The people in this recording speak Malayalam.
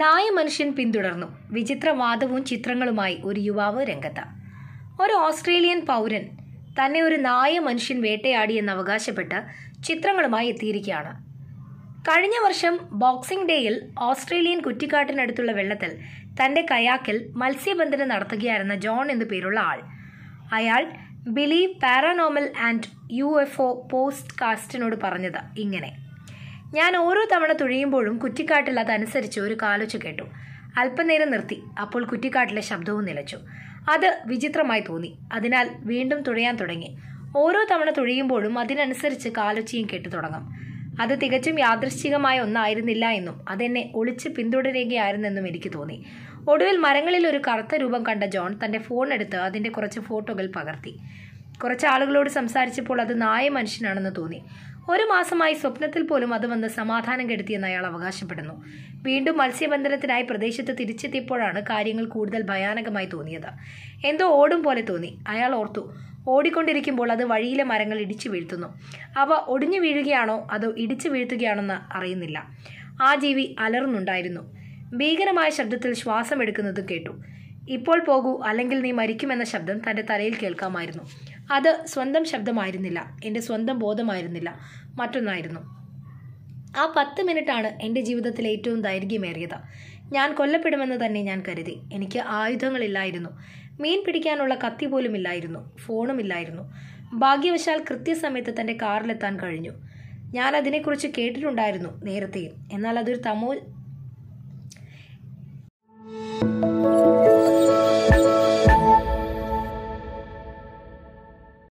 നായ മനുഷ്യൻ പിന്തുടർന്നു വിചിത്രവാദവും ചിത്രങ്ങളുമായി ഒരു യുവാവ് രംഗത്ത ഒരു ഓസ്ട്രേലിയൻ പൗരൻ തന്നെ ഒരു നായ മനുഷ്യൻ വേട്ടയാടിയെന്ന് അവകാശപ്പെട്ട് ചിത്രങ്ങളുമായി എത്തിയിരിക്കുകയാണ് കഴിഞ്ഞ വർഷം ബോക്സിംഗ് ഡേയിൽ ഓസ്ട്രേലിയൻ കുറ്റിക്കാട്ടിനടുത്തുള്ള വെള്ളത്തിൽ തന്റെ കയാക്കിൽ മത്സ്യബന്ധനം നടത്തുകയായിരുന്ന ജോൺ എന്നു പേരുള്ള ആൾ അയാൾ Billy paranormal and U F O പോസ്റ്റ് കാസ്റ്റിനോട് പറഞ്ഞത് ഇങ്ങനെ ഞാൻ ഓരോ തവണ തുഴിയുമ്പോഴും കുറ്റിക്കാട്ടിൽ അതനുസരിച്ച് ഒരു കാലൊച്ച് കേട്ടു അല്പനേരം നിർത്തി അപ്പോൾ കുറ്റിക്കാട്ടിലെ ശബ്ദവും നിലച്ചു അത് വിചിത്രമായി തോന്നി അതിനാൽ വീണ്ടും തുഴയാൻ തുടങ്ങി ഓരോ തവണ തുഴിയുമ്പോഴും അതിനനുസരിച്ച് കാലൊച്ചയും കേട്ടു തുടങ്ങും അത് തികച്ചും യാദൃശ്ചികമായ ഒന്നായിരുന്നില്ല എന്നും അതെന്നെ ഒളിച്ച് പിന്തുടരുകയായിരുന്നെന്നും എനിക്ക് തോന്നി ഒടുവിൽ മരങ്ങളിൽ ഒരു കറുത്ത രൂപം കണ്ട ജോൺ തൻ്റെ ഫോൺ എടുത്ത് അതിൻ്റെ കുറച്ച് ഫോട്ടോകൾ പകർത്തി കുറച്ച് ആളുകളോട് സംസാരിച്ചപ്പോൾ അത് നായ മനുഷ്യനാണെന്ന് തോന്നി ഒരു മാസമായി സ്വപ്നത്തിൽ പോലും അത് വന്ന് സമാധാനം കെടുത്തിയെന്ന് അയാൾ അവകാശപ്പെടുന്നു വീണ്ടും മത്സ്യബന്ധനത്തിനായി പ്രദേശത്ത് തിരിച്ചെത്തിയപ്പോഴാണ് കാര്യങ്ങൾ കൂടുതൽ ഭയാനകമായി തോന്നിയത് എന്തോ ഓടും പോലെ തോന്നി അയാൾ ഓർത്തു ഓടിക്കൊണ്ടിരിക്കുമ്പോൾ അത് വഴിയിലെ മരങ്ങൾ ഇടിച്ചു വീഴ്ത്തുന്നു അവ ഒടിഞ്ഞു വീഴുകയാണോ അതോ ഇടിച്ചു വീഴ്ത്തുകയാണെന്ന് അറിയുന്നില്ല ആ ജീവി അലറുന്നുണ്ടായിരുന്നു ഭീകരമായ ശബ്ദത്തിൽ ശ്വാസം എടുക്കുന്നത് കേട്ടു ഇപ്പോൾ പോകൂ അല്ലെങ്കിൽ നീ മരിക്കുമെന്ന ശബ്ദം തൻ്റെ തലയിൽ കേൾക്കാമായിരുന്നു അത് സ്വന്തം ശബ്ദമായിരുന്നില്ല എൻ്റെ സ്വന്തം ബോധമായിരുന്നില്ല മറ്റൊന്നായിരുന്നു ആ പത്ത് മിനിറ്റാണ് എൻ്റെ ജീവിതത്തിലെ ഏറ്റവും ദൈർഘ്യമേറിയത് ഞാൻ കൊല്ലപ്പെടുമെന്ന് തന്നെ ഞാൻ കരുതി എനിക്ക് ആയുധങ്ങളില്ലായിരുന്നു മീൻ പിടിക്കാനുള്ള കത്തി പോലും ഇല്ലായിരുന്നു ഫോണുമില്ലായിരുന്നു ഭാഗ്യവശാൽ കൃത്യസമയത്ത് തൻ്റെ കാറിലെത്താൻ കഴിഞ്ഞു ഞാൻ അതിനെക്കുറിച്ച് കേട്ടിട്ടുണ്ടായിരുന്നു നേരത്തെയും എന്നാൽ അതൊരു തമോ